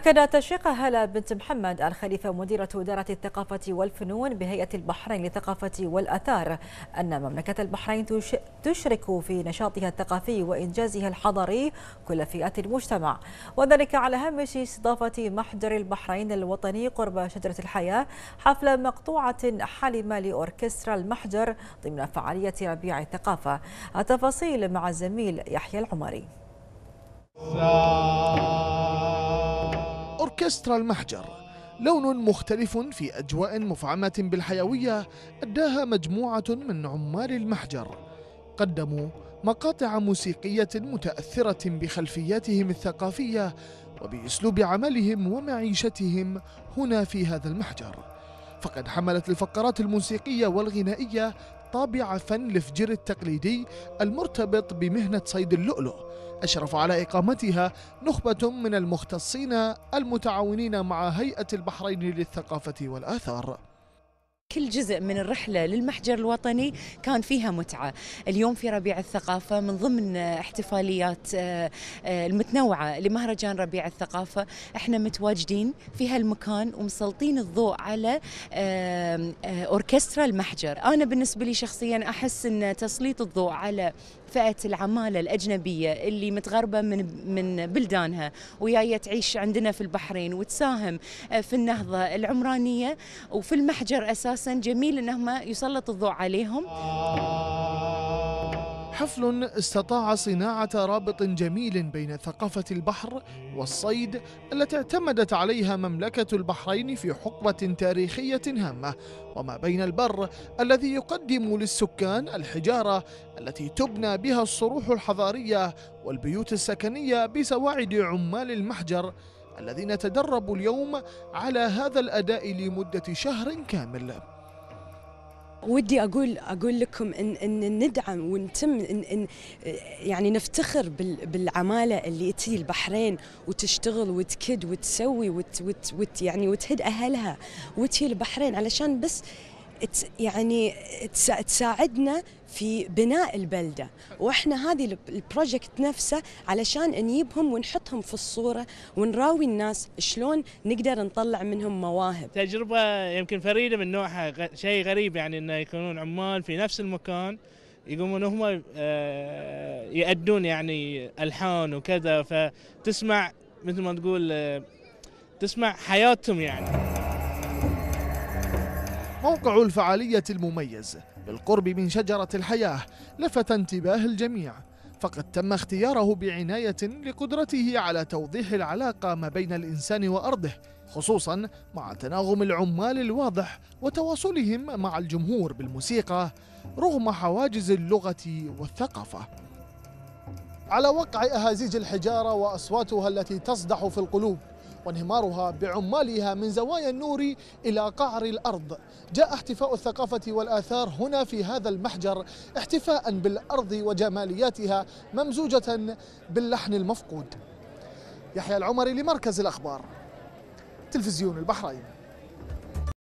أكد تشيق هلا بنت محمد الخليفة مديرة إدارة الثقافة والفنون بهيئة البحرين للثقافة والأثار أن مملكة البحرين تشرك في نشاطها الثقافي وإنجازها الحضري كل فئات المجتمع وذلك على هامش استضافة محجر البحرين الوطني قرب شجرة الحياة حفلة مقطوعة حالمة لأوركسترا المحجر ضمن فعالية ربيع الثقافة التفاصيل مع الزميل يحيى العمري أوركسترا المحجر لون مختلف في أجواء مفعمة بالحيوية أداها مجموعة من عمال المحجر قدموا مقاطع موسيقية متأثرة بخلفياتهم الثقافية وبأسلوب عملهم ومعيشتهم هنا في هذا المحجر فقد حملت الفقرات الموسيقية والغنائية طابع فن الفجر التقليدي المرتبط بمهنة صيد اللؤلؤ أشرف على إقامتها نخبة من المختصين المتعاونين مع هيئة البحرين للثقافة والآثار كل جزء من الرحلة للمحجر الوطني كان فيها متعة اليوم في ربيع الثقافة من ضمن احتفاليات آه، آه، المتنوعة لمهرجان ربيع الثقافة احنا متواجدين في هالمكان ومسلطين الضوء على آه، أوركسترا المحجر أنا بالنسبة لي شخصيا أحس أن تسليط الضوء على فئة العمالة الأجنبية اللي متغربة من من بلدانها وياية تعيش عندنا في البحرين وتساهم في النهضة العمرانية وفي المحجر أساسا اساسا جميل انهم يسلط الضوء عليهم حفل استطاع صناعة رابط جميل بين ثقافة البحر والصيد التي اعتمدت عليها مملكة البحرين في حقبة تاريخية هامة وما بين البر الذي يقدم للسكان الحجارة التي تبنى بها الصروح الحضارية والبيوت السكنية بسواعد عمال المحجر الذين تدربوا اليوم على هذا الأداء لمدة شهر كامل ودي اقول اقول لكم ان ان ندعم ونتم إن إن يعني نفتخر بالعماله اللي تي البحرين وتشتغل وتكد وتسوي وت وت وت يعني وتهد اهلها وتي البحرين علشان بس يعني تساعدنا في بناء البلدة وإحنا هذه البروجكت نفسه علشان نجيبهم ونحطهم في الصورة ونراوي الناس شلون نقدر نطلع منهم مواهب تجربة يمكن فريدة من نوعها شيء غريب يعني أنه يكونون عمال في نفس المكان يقومون هم آه، يأدون يعني ألحان وكذا فتسمع مثل ما تقول آه، تسمع حياتهم يعني موقع الفعالية المميز بالقرب من شجرة الحياة لفت انتباه الجميع فقد تم اختياره بعناية لقدرته على توضيح العلاقة ما بين الإنسان وأرضه خصوصا مع تناغم العمال الواضح وتواصلهم مع الجمهور بالموسيقى رغم حواجز اللغة والثقافة على وقع أهازيج الحجارة وأصواتها التي تصدح في القلوب وانهمارها بعمالها من زوايا النور إلى قعر الأرض جاء احتفاء الثقافة والآثار هنا في هذا المحجر احتفاء بالأرض وجمالياتها ممزوجة باللحن المفقود يحيى العمري لمركز الأخبار تلفزيون البحرين